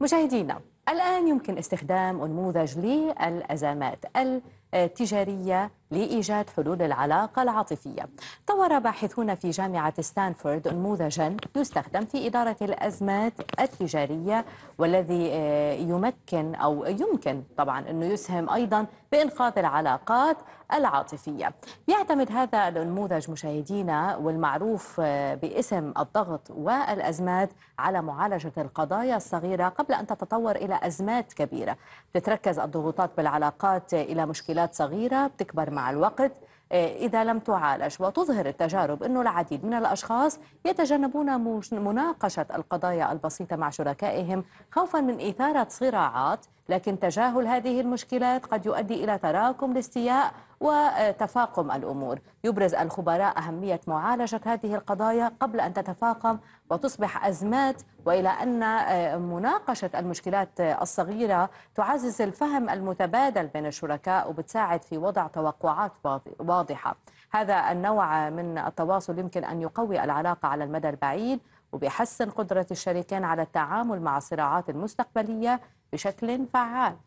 مشاهدينا الآن يمكن استخدام نموذج للأزمات التجارية لإيجاد حلول العلاقة العاطفية طور باحثون في جامعة ستانفورد نموذجا يستخدم في إدارة الأزمات التجارية والذي آه، يمكن أو يمكن طبعا أنه يسهم أيضا بإنقاذ العلاقات العاطفية يعتمد هذا النموذج مشاهدينا والمعروف آه، باسم الضغط والأزمات على معالجة القضايا الصغيرة قبل أن تتطور إلى أزمات كبيرة تتركز الضغوطات بالعلاقات إلى مشكلات صغيرة بتكبر مع الوقت آه، إذا لم تعالج وتظهر التجارب أنه العديد من الأشخاص يتجنبون مناقشة القضايا البسيطة مع شركائهم خوفا من إثارة صراعات لكن تجاهل هذه المشكلات قد يؤدي إلى تراكم الاستياء وتفاقم الأمور يبرز الخبراء أهمية معالجة هذه القضايا قبل أن تتفاقم وتصبح أزمات وإلى أن آه، مناقشة المشكلات آه، الصغيرة تعزز الفهم المتبادل بين الشركاء وبتساعد في وضع توقعات واضحة هذا النوع من التواصل يمكن أن يقوي العلاقة على المدى البعيد وبيحسن قدرة الشريكين على التعامل مع الصراعات المستقبلية بشكل فعال